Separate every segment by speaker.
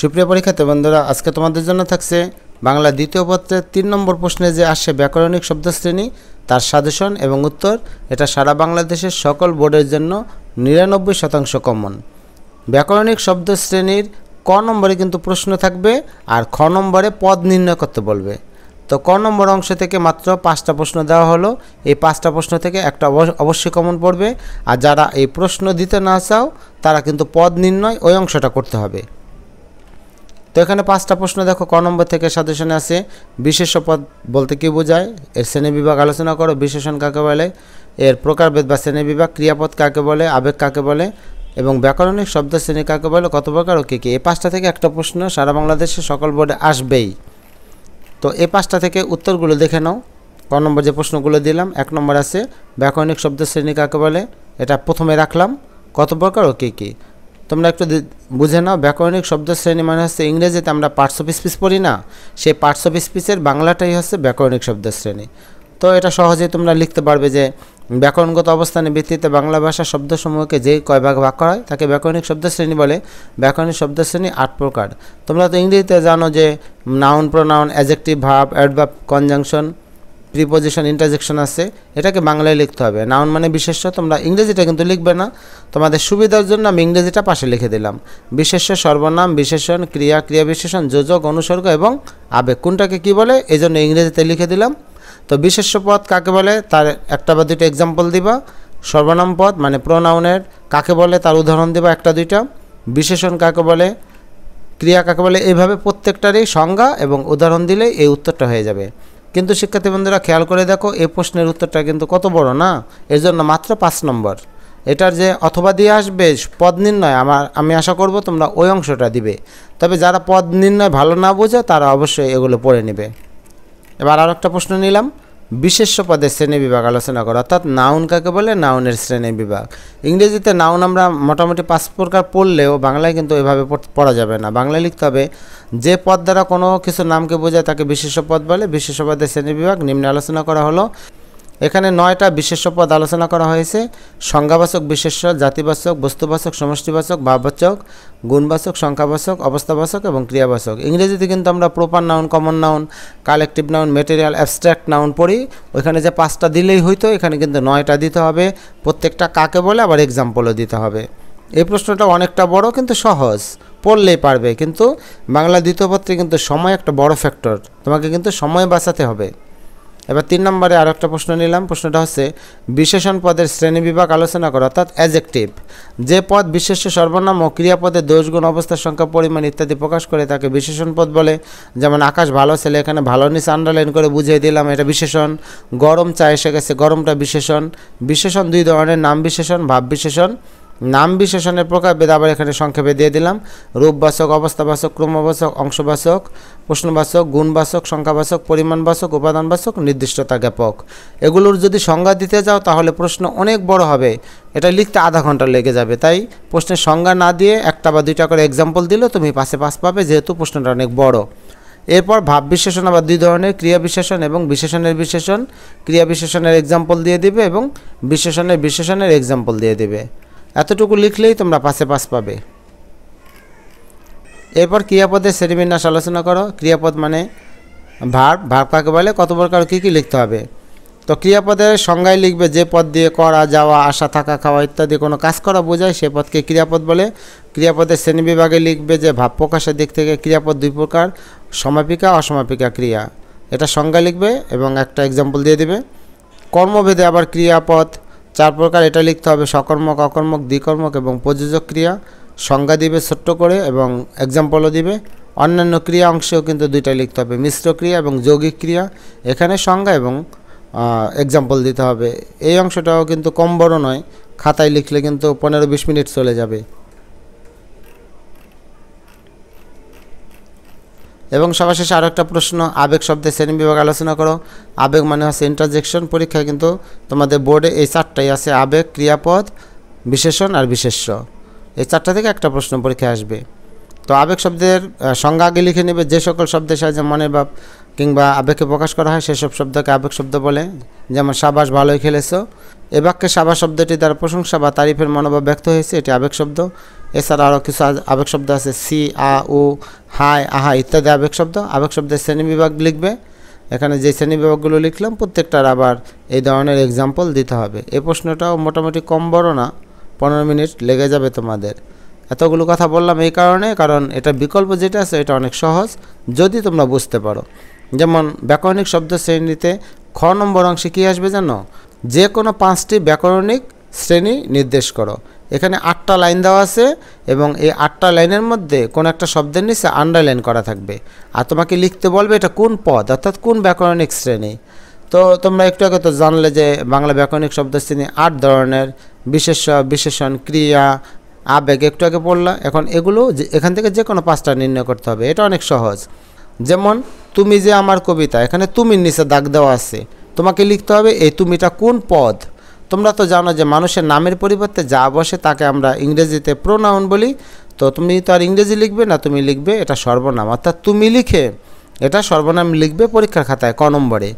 Speaker 1: সুপ্রিয় পরীক্ষাতে বন্ধুরা আজকে তোমাদের জন্য থাকছে বাংলা দ্বিতীয় পত্রের তিন নম্বর প্রশ্নে যে আসে ব্যাকরণিক শব্দশ্রেণী তার সাদেশন এবং উত্তর এটা সারা বাংলাদেশের সকল বোর্ডের জন্য নিরানব্বই শতাংশ কমন ব্যাকরণিক শব্দশ্রেণীর ক নম্বরে কিন্তু প্রশ্ন থাকবে আর খ নম্বরে পদ নির্ণয় করতে বলবে তো ক নম্বর অংশ থেকে মাত্র পাঁচটা প্রশ্ন দেওয়া হলো এই পাঁচটা প্রশ্ন থেকে একটা অবশ্যই কমন পড়বে আর যারা এই প্রশ্ন দিতে না চাও তারা কিন্তু পদ নির্ণয় ওই অংশটা করতে হবে তো এখানে পাঁচটা প্রশ্ন দেখো ক নম্বর থেকে সাজেশনে আছে বিশেষ পদ বলতে কী বোঝায় এর বিভাগ আলোচনা করো বিশেষণ কাকে বলে এর প্রকারভেদ বা শ্রেণীবিভাগ ক্রিয়াপদ কাকে বলে আবেগ কাকে বলে এবং ব্যাকরণিক শব্দ শ্রেণী কাকে বলে কত প্রকার ও কী কী এই পাঁচটা থেকে একটা প্রশ্ন সারা বাংলাদেশে সকল বোর্ডে আসবেই তো এই পাঁচটা থেকে উত্তরগুলো দেখে নাও ক নম্বর যে প্রশ্নগুলো দিলাম এক নম্বর আছে ব্যাকরণিক শব্দ শ্রেণী কাকে বলে এটা প্রথমে রাখলাম কত প্রকার ও কী কী তোমরা একটু বুঝে নাও ব্যাকরণিক শব্দ শ্রেণী মানে হচ্ছে ইংরেজিতে আমরা পার্টস অফ স্পিচ পড়ি না সেই পার্টস অফ স্পিচের বাংলাটাই হচ্ছে ব্যাকরণিক শব্দ শ্রেণী তো এটা সহজে তোমরা লিখতে পারবে যে ব্যাকরণগত অবস্থানের ভিত্তিতে বাংলা ভাষা শব্দসমূহকে যেই কয় ভাগ ভাগ করা হয় তাকে ব্যাকরণিক শব্দ শ্রেণী বলে ব্যাকরণিক শ্রেণী আট প্রকার তোমরা তো ইংরেজিতে জানো যে noun pronoun adjective verb adverb conjunction preposition interjection আছে এটাকে বাংলায় লিখতে হবে নাউন মানে বিশেষ্য তোমরা ইংরেজিটা কিন্তু লিখবে না তোমাদের সুবিধার জন্য আমি ইংরেজিটা পাশে লিখে দিলাম বিশেষ্য সর্বনাম বিশেষণ ক্রিয়া ক্রিয়া বিশেষণ যোজক অনুসর্গ এবং আবেগ কোনটাকে কি বলে এই জন্য ইংরেজিতে লিখে দিলাম তো বিশেষ্য পদ কাকে বলে তার একটা বা দুইটা এক্সাম্পল দিবা সর্বনাম পদ মানে প্রনাউনের কাকে বলে তার উদাহরণ দিবা একটা দুইটা বিশেষণ কাকে বলে ক্রিয়া কাকে বলে এইভাবে প্রত্যেকটারই সংজ্ঞা এবং উদাহরণ দিলে এই উত্তরটা হয়ে যাবে কিন্তু শিক্ষার্থী বন্ধুরা খেয়াল করে দেখো এই প্রশ্নের উত্তরটা কিন্তু কত বড় না এর জন্য মাত্র পাঁচ নম্বর এটার যে অথবা দিয়ে আসবে পদ নির্ণয় আমার আমি আশা করব তোমরা ওই অংশটা দিবে তবে যারা পদ নির্ণয় ভালো না বোঝে তারা অবশ্যই এগুলো পড়ে নেবে এবার আর একটা প্রশ্ন নিলাম বিশেষ্য পদের শ্রেণী বিভাগ আলোচনা করো অর্থাৎ নাউন কাকে বলে নাউনের শ্রেণী বিভাগ ইংরেজিতে নাউন আমরা মোটামুটি পাঁচ প্রকার পড়লেও বাংলায় কিন্তু এভাবে পড়া যাবে না বাংলায় লিখতে হবে যে পদ দ্বারা কোনো কিছু নামকে বোঝায় তাকে বিশেষ্য পদ বলে বিশেষ্য পদের শ্রেণী বিভাগ নিম্নে আলোচনা করা হলো এখানে নয়টা বিশেষ্য পদ আলোচনা করা হয়েছে সংজ্ঞাবাচক বিশেষ জাতিবাচক বস্তুবাচক সমষ্টিবাচক ভাববাচক গুণবাচক সংখ্যাবাচক অবস্থাবাচক এবং ক্রিয়াবাচক ইংরেজিতে কিন্তু আমরা proper noun common noun collective noun material abstract noun পড়ি ওইখানে যে পাঁচটা দিলেই হইতো এখানে কিন্তু নয়টা দিতে হবে প্রত্যেকটা কাকে বলে আবার এক্সাম্পলও দিতে হবে এই প্রশ্নটা অনেকটা বড় কিন্তু সহজ পড়লেই পারবে কিন্তু বাংলা দ্বিতীয় পত্রে কিন্তু সময় একটা বড় ফ্যাক্টর তোমাকে কিন্তু সময় বাঁচাতে হবে এবার তিন নম্বরে আরও একটা প্রশ্ন নিলাম প্রশ্নটা হচ্ছে বিশেষণ পদের শ্রেণী বিভাগ আলোচনা করো অর্থাৎ অ্যাজেকটিভ যে পদ বিশেষ্য সর্বনাম ও ক্রিয়াপদে দোষগুণ অবস্থার সংখ্যা পরিমাণ ইত্যাদি প্রকাশ করে তাকে বিশেষণ পদ বলে যেমন আকাশ ভালো ছেলে এখানে ভালো নিচ আন্ডারলাইন করে বুঝিয়ে দিলাম এটা বিশেষণ গরম চা এসে গেছে গরমটা বিশেষণ বিশেষণ দুই ধরনের নাম বিশেষণ ভাব বিশেষণ নাম বিশেষণের প্রকারভেদ আবার এখানে সংক্ষেপে দিয়ে দিলাম রূপবাচক অবস্থাবাচক ক্রমবাচক অংশবাচক প্রশ্নবাচক গুণবাচক সংখ্যাবাচক পরিমাণবাচক উপাদানবাচক নির্দিষ্টতা জ্ঞাপক এগুলোর যদি সংজ্ঞা দিতে যাও তাহলে প্রশ্ন অনেক বড় হবে এটা লিখতে আধা ঘন্টা লেগে যাবে তাই প্রশ্নের সংজ্ঞা না দিয়ে একটা বা দুইটা করে এক্সাম্পল দিলেও তুমি পাশে পাশ পাবে যেহেতু প্রশ্নটা অনেক বড় এরপর ভাব বিশেষণ আবার দুই ধরনের ক্রিয়া বিশেষণ এবং বিশেষণের বিশেষণ ক্রিয়া বিশেষণের এক্সাম্পল দিয়ে দিবে এবং বিশেষণের বিশেষণের এক্সাম্পল দিয়ে দিবে এতটুকু লিখলেই তোমরা পাশে পাশ পাবে এরপর ক্রিয়াপদের শ্রেণীবিন্যাস আলোচনা করো ক্রিয়াপদ মানে ভার ভার কাকে বলে কত প্রকার কী কী লিখতে হবে তো ক্রিয়াপদের সংজ্ঞায় লিখবে যে পদ দিয়ে করা যাওয়া আসা থাকা খাওয়া ইত্যাদি কোনো কাজ করা বোঝায় সে পদকে ক্রিয়াপদ বলে ক্রিয়াপদের শ্রেণীবিভাগে লিখবে যে ভাব প্রকাশের দিক থেকে ক্রিয়াপদ দুই প্রকার সমাপিকা অসমাপিকা ক্রিয়া এটা সংজ্ঞা লিখবে এবং একটা এক্সাম্পল দিয়ে দেবে কর্মভেদে আবার ক্রিয়াপদ চার প্রকার এটা লিখতে হবে সকর্মক অকর্মক দ্বিকর্মক এবং প্রযোজক ক্রিয়া সংজ্ঞা দিবে ছোট্ট করে এবং এক্সাম্পলও দিবে অন্যান্য ক্রিয়া অংশেও কিন্তু দুইটা লিখতে হবে মিশ্র ক্রিয়া এবং যৌগিক ক্রিয়া এখানে সংজ্ঞা এবং এক্সাম্পল দিতে হবে এই অংশটাও কিন্তু কম বড় নয় খাতায় লিখলে কিন্তু পনেরো বিশ মিনিট চলে যাবে এবং সবার শেষে আরও একটা প্রশ্ন আবেগ শব্দের শ্রেণী বিভাগ আলোচনা করো আবেগ মানে হচ্ছে ইন্টারজেকশন পরীক্ষায় কিন্তু তোমাদের বোর্ডে এই চারটাই আছে আবেগ ক্রিয়াপদ বিশেষণ আর বিশেষ্য এই চারটা থেকে একটা প্রশ্ন পরীক্ষায় আসবে তো আবেগ শব্দের সংজ্ঞা আগে লিখে নেবে যে সকল শব্দের সাহায্যে মনের ভাব কিংবা আবেগকে প্রকাশ করা হয় সেসব শব্দকে আবেগ শব্দ বলে যেমন সাবাস ভালোই খেলেছ এ বাক্যে সাবাস শব্দটি দ্বারা প্রশংসা বা তারিফের মনোভাব ব্যক্ত হয়েছে এটি আবেগ শব্দ এছাড়া আরও কিছু আবেগ শব্দ আছে সি আ ও হাই আহা ইত্যাদি আবেগ শব্দ আবেগ শব্দের শ্রেণীবিভাগ লিখবে এখানে যে শ্রেণীবিভাগগুলো লিখলাম প্রত্যেকটার আবার এই ধরনের এক্সাম্পল দিতে হবে এই প্রশ্নটাও মোটামুটি কম বড় না পনেরো মিনিট লেগে যাবে তোমাদের এতগুলো কথা বললাম এই কারণে কারণ এটা বিকল্প যেটা আছে এটা অনেক সহজ যদি তোমরা বুঝতে পারো যেমন ব্যাকরণিক শব্দ শ্রেণীতে খ নম্বর অংশে কী আসবে যেন যে কোনো পাঁচটি ব্যাকরণিক শ্রেণী নির্দেশ করো এখানে আটটা লাইন দেওয়া আছে এবং এই আটটা লাইনের মধ্যে কোন একটা শব্দের নিচে আন্ডারলাইন করা থাকবে আর তোমাকে লিখতে বলবে এটা কোন পদ অর্থাৎ কোন ব্যাকরণিক শ্রেণী তো তোমরা একটু আগে তো জানলে যে বাংলা ব্যাকরণিক শব্দ শ্রেণী আট ধরনের বিশেষ বিশেষণ ক্রিয়া আবেগ একটু আগে পড়লা এখন এগুলো এখান থেকে যে কোনো পাঁচটা নির্ণয় করতে হবে এটা অনেক সহজ যেমন তুমি যে আমার কবিতা এখানে তুমির নিচে দাগ দেওয়া আছে তোমাকে লিখতে হবে এই তুমিটা কোন পদ তোমরা তো জানো যে মানুষের নামের পরিবর্তে যা বসে তাকে আমরা ইংরেজিতে প্রোনাউন বলি তো তুমি তো আর ইংরেজি লিখবে না তুমি লিখবে এটা সর্বনাম অর্থাৎ তুমি লিখে এটা সর্বনাম লিখবে পরীক্ষার খাতায় ক নম্বরে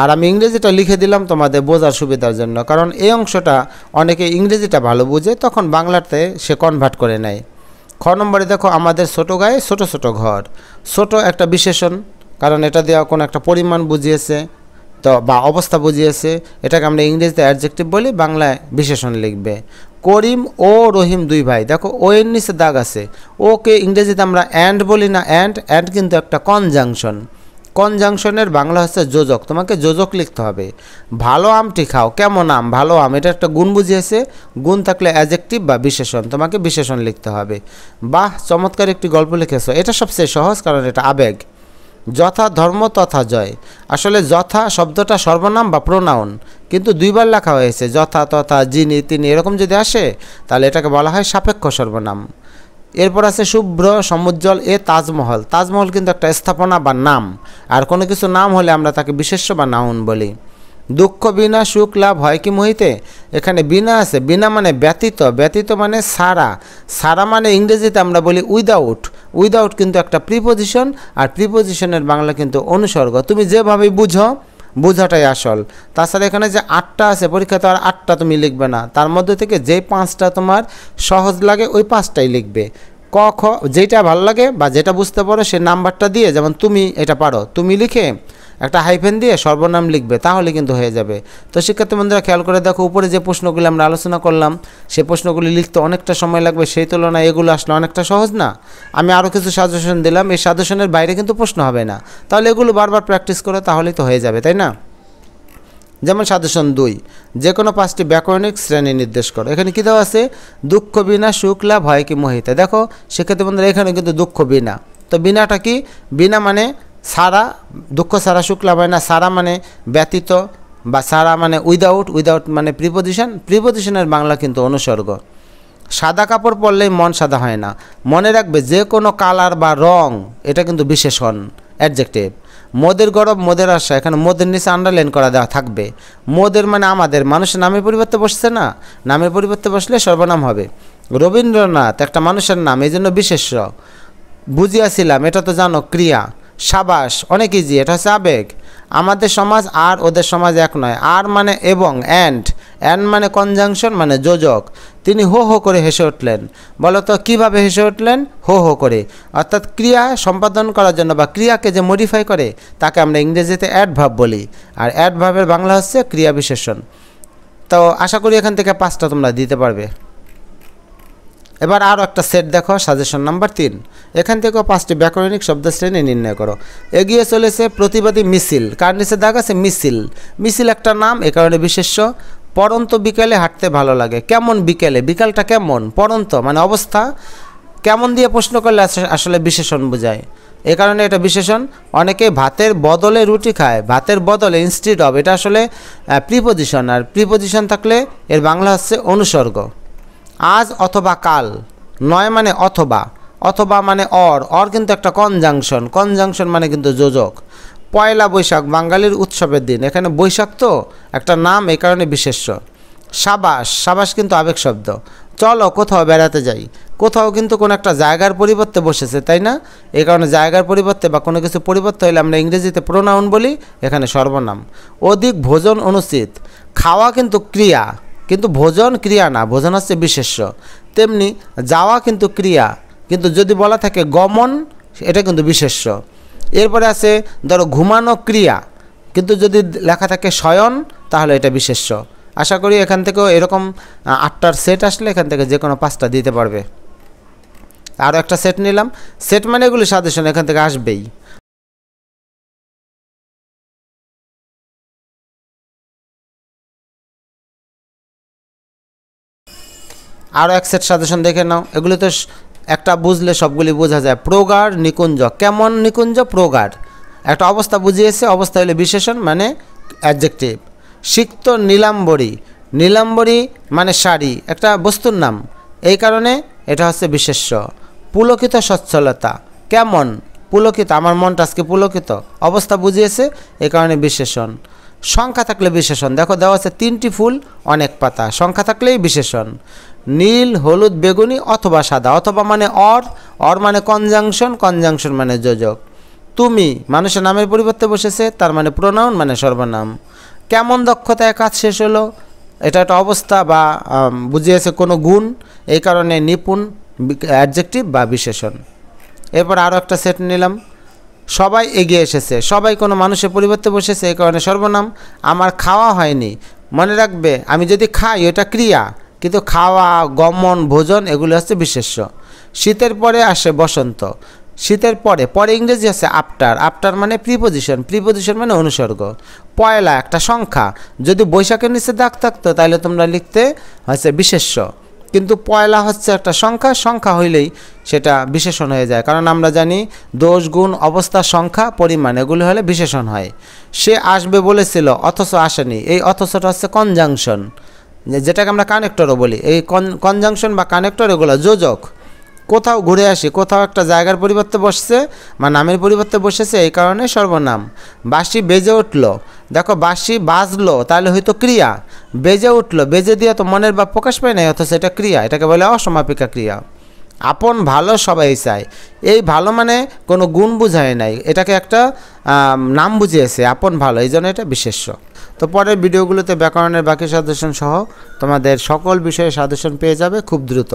Speaker 1: আর আমি ইংরেজিটা লিখে দিলাম তোমাদের বোঝার সুবিধার জন্য কারণ এই অংশটা অনেকে ইংরেজিটা ভালো বুঝে তখন বাংলাতে সে কনভার্ট করে নেয় খ নম্বরে দেখো আমাদের ছোটো গায়ে ছোটো ছোটো ঘর ছোট একটা বিশেষণ কারণ এটা দেওয়া কোনো একটা পরিমাণ বুঝিয়েছে তো বা অবস্থা বুঝিয়েছে এটাকে আমরা ইংরেজিতে অ্যাডজেক্টিভ বলি বাংলায় বিশেষণ লিখবে করিম ও রহিম দুই ভাই দেখো ও এর নিচে দাগ আছে ওকে ইংরেজিতে আমরা অ্যান্ড বলি না অ্যান্ড অ্যান্ড কিন্তু একটা কনজাংশন কনজাংশনের বাংলা হচ্ছে যোজক তোমাকে যোজক লিখতে হবে ভালো আমটি খাও কেমন আম ভালো আম এটা একটা গুণ বুঝিয়েছে গুণ থাকলে অ্যাজেক্টিভ বা বিশেষণ তোমাকে বিশেষণ লিখতে হবে বাহ চমৎকার একটি গল্প লিখেছো এটা সবচেয়ে সহজ কারণ এটা আবেগ যথা ধর্ম তথা জয় আসলে যথা শব্দটা সর্বনাম বা প্রোনাউন কিন্তু দুইবার লেখা হয়েছে যথা তথা যিনি তিনি এরকম যদি আসে তাহলে এটাকে বলা হয় সাপেক্ষ সর্বনাম এরপর আছে শুভ্র সমুজ্জ্বল এ তাজমহল তাজমহল কিন্তু একটা স্থাপনা বা নাম আর কোনো কিছু নাম হলে আমরা তাকে বিশেষ্য বা নাউন বলি দুঃখ বিনা সুখ লাভ হয় কি মহিতে এখানে বিনা আছে বিনা মানে ব্যতীত ব্যতীত মানে সারা সারা মানে ইংরেজিতে আমরা বলি উইদাউট উইদাউট কিন্তু একটা প্রিপোজিশন আর প্রিপোজিশনের বাংলা কিন্তু অনুসর্গ তুমি যেভাবে বুঝো বোঝাটাই আসল তাছাড়া এখানে যে আটটা আছে পরীক্ষা তো আর আটটা তুমি লিখবে না তার মধ্যে থেকে যে পাঁচটা তোমার সহজ লাগে ওই পাঁচটাই লিখবে ক খ যেটা ভালো লাগে বা যেটা বুঝতে পারো সে নাম্বারটা দিয়ে যেমন তুমি এটা পারো তুমি লিখে একটা হাইফেন দিয়ে সর্বনাম লিখবে তাহলে কিন্তু হয়ে যাবে তো শিক্ষার্থী বন্ধুরা খেয়াল করে দেখো উপরে যে প্রশ্নগুলি আমরা আলোচনা করলাম সেই প্রশ্নগুলি লিখতে অনেকটা সময় লাগবে সেই তুলনায় এগুলো আসলে অনেকটা সহজ না আমি আরও কিছু সাজেশন দিলাম এই সাজেশনের বাইরে কিন্তু প্রশ্ন হবে না তাহলে এগুলো বারবার প্র্যাকটিস করো তাহলেই তো হয়ে যাবে তাই না যেমন সাজেশন দুই যে কোনো পাঁচটি ব্যাকরণিক শ্রেণী নির্দেশ করো এখানে কী দেওয়া আছে দুঃখ বিনা সুখ লাভ হয় কি মহিতা দেখো সেক্ষেত্রে বন্ধুরা এখানে কিন্তু দুঃখ বিনা তো বিনাটা কি বিনা মানে সারা দুঃখ সারা শুক্লা হয় না সারা মানে ব্যতীত বা সারা মানে উইদাউট উইদাউট মানে প্রিপোজিশন প্রিপোজিশনের বাংলা কিন্তু অনুসর্গ সাদা কাপড় পরলেই মন সাদা হয় না মনে রাখবে যে কোনো কালার বা রং এটা কিন্তু বিশেষণ অ্যাডজেক্টিভ মোদের গরব মোদের আশা এখানে মোদের নিচে আন্ডারলাইন করা দেওয়া থাকবে মোদের মানে আমাদের মানুষ নামের পরিবর্তে বসছে না নামের পরিবর্তে বসলে সর্বনাম হবে রবীন্দ্রনাথ একটা মানুষের নাম এই জন্য বিশেষ্য বুঝিয়াছিলাম এটা তো জানো ক্রিয়া সাবাস অনেক ইজি এটা হচ্ছে আবেগ আমাদের সমাজ আর ওদের সমাজ এক নয় আর মানে এবং অ্যান্ড অ্যান্ড মানে কনজাংশন মানে যোজক তিনি হো হো করে হেসে উঠলেন বলতো কিভাবে হেসে উঠলেন হো হো করে অর্থাৎ ক্রিয়া সম্পাদন করার জন্য বা ক্রিয়াকে যে মডিফাই করে তাকে আমরা ইংরেজিতে অ্যাডভাব বলি আর অ্যাডভাবের বাংলা হচ্ছে ক্রিয়া বিশেষণ তো আশা করি এখান থেকে পাঁচটা তোমরা দিতে পারবে এবার আরও একটা সেট দেখো সাজেশন নাম্বার তিন এখান থেকেও পাঁচটি ব্যাকরণিক শব্দ শ্রেণী নির্ণয় করো এগিয়ে চলেছে প্রতিবাদী মিছিল কার নিচে দাগ আছে মিছিল মিছিল একটা নাম এ কারণে বিশেষ্য পরন্ত বিকেলে হাঁটতে ভালো লাগে কেমন বিকেলে বিকালটা কেমন পরন্ত মানে অবস্থা কেমন দিয়ে প্রশ্ন করলে আসলে বিশেষণ বোঝায় এ কারণে এটা বিশেষণ অনেকে ভাতের বদলে রুটি খায় ভাতের বদলে ইনস্টিটিউট অব এটা আসলে প্রিপোজিশন আর প্রিপোজিশন থাকলে এর বাংলা হচ্ছে অনুসর্গ আজ অথবা কাল নয় মানে অথবা অথবা মানে অর অর কিন্তু একটা কনজাংশন কনজাংশন মানে কিন্তু যোজক পয়লা বৈশাখ বাঙালির উৎসবের দিন এখানে বৈশাখ তো একটা নাম এই কারণে বিশেষ সাবাস সাবাস কিন্তু আবেগ শব্দ চলো কোথাও বেড়াতে যাই কোথাও কিন্তু কোনো একটা জায়গার পরিবর্তে বসেছে তাই না এই কারণে জায়গার পরিবর্তে বা কোনো কিছু পরিবর্তে হলে আমরা ইংরেজিতে প্রোনাউন বলি এখানে সর্বনাম অধিক ভোজন অনুচিত খাওয়া কিন্তু ক্রিয়া কিন্তু ভোজন ক্রিয়া না ভোজন হচ্ছে বিশেষ্য তেমনি যাওয়া কিন্তু ক্রিয়া কিন্তু যদি বলা থাকে গমন এটা কিন্তু বিশেষ্য এরপরে আছে ধরো ঘুমানো ক্রিয়া কিন্তু যদি লেখা থাকে শয়ন তাহলে এটা বিশেষ্য আশা করি এখান থেকেও এরকম আটটার সেট আসলে এখান থেকে যে কোনো পাঁচটা দিতে পারবে আরও একটা সেট নিলাম সেট মানে এগুলি সাজেশন এখান থেকে আসবেই আরও এক সেট সাজেশন দেখে নাও এগুলো তো একটা বুঝলে সবগুলি বোঝা যায় প্রগার নিকুঞ্জ কেমন নিকুঞ্জ প্রোগার একটা অবস্থা বুঝিয়েছে অবস্থা হলে বিশেষণ মানে অ্যাডজেক্টিভ সিক্ত নীলাম্বরী নীলাম্বরী মানে শাড়ি একটা বস্তুর নাম এই কারণে এটা হচ্ছে বিশেষ্য পুলকিত সচ্ছলতা কেমন পুলকিত আমার মনটা আজকে পুলকিত অবস্থা বুঝিয়েছে এ কারণে বিশেষণ সংখ্যা থাকলে বিশেষণ দেখো দেওয়া আছে তিনটি ফুল অনেক পাতা সংখ্যা থাকলেই বিশেষণ নীল হলুদ বেগুনি অথবা সাদা অথবা মানে অর অর মানে কনজাংশন কনজাংশন মানে যোজক তুমি মানুষের নামের পরিবর্তে বসেছে তার মানে প্রোনাউন মানে সর্বনাম কেমন দক্ষতায় কাজ শেষ হলো এটা একটা অবস্থা বা বুঝিয়েছে কোনো গুণ এই কারণে নিপুণ অ্যাডজেক্টিভ বা বিশেষণ এরপর আরও একটা সেট নিলাম সবাই এগিয়ে এসেছে সবাই কোনো মানুষের পরিবর্তে বসেছে এই কারণে সর্বনাম আমার খাওয়া হয়নি মনে রাখবে আমি যদি খাই ওটা ক্রিয়া কিন্তু খাওয়া গমন ভোজন এগুলো হচ্ছে বিশেষ্য শীতের পরে আসে বসন্ত শীতের পরে পরে ইংরেজি আছে আফটার আফটার মানে প্রিপোজিশন প্রিপোজিশন মানে অনুসর্গ পয়লা একটা সংখ্যা যদি বৈশাখের নিচে দাগ থাকতো তাহলে তোমরা লিখতে হচ্ছে বিশেষ্য কিন্তু পয়লা হচ্ছে একটা সংখ্যা সংখ্যা হইলেই সেটা বিশেষণ হয়ে যায় কারণ আমরা জানি দোষ গুণ অবস্থা সংখ্যা পরিমাণ এগুলি হলে বিশেষণ হয় সে আসবে বলেছিল অথচ আসেনি এই অথচটা হচ্ছে কনজাংশন যেটাকে আমরা কানেক্টরও বলি এই কনজাংশন বা কানেক্টর এগুলো যোজক কোথাও ঘুরে আসি কোথাও একটা জায়গার পরিবর্তে বসছে বা নামের পরিবর্তে বসেছে এই কারণে সর্বনাম বাসি বেজে উঠল দেখো বাঁশি বাজলো তাহলে হয়তো ক্রিয়া বেজে উঠলো বেজে দিয়ে তো মনের বা প্রকাশ পায় নাই অথচ এটা ক্রিয়া এটাকে বলে অসমাপিকা ক্রিয়া আপন ভালো সবাই চায় এই ভালো মানে কোনো গুণ বুঝায় নাই এটাকে একটা নাম বুঝিয়েছে আপন ভালো এই জন্য এটা বিশেষ্য তো পরের ভিডিওগুলোতে ব্যাকরণের বাকি সাজেশন সহ তোমাদের সকল বিষয়ে সাজেশন পেয়ে যাবে খুব দ্রুত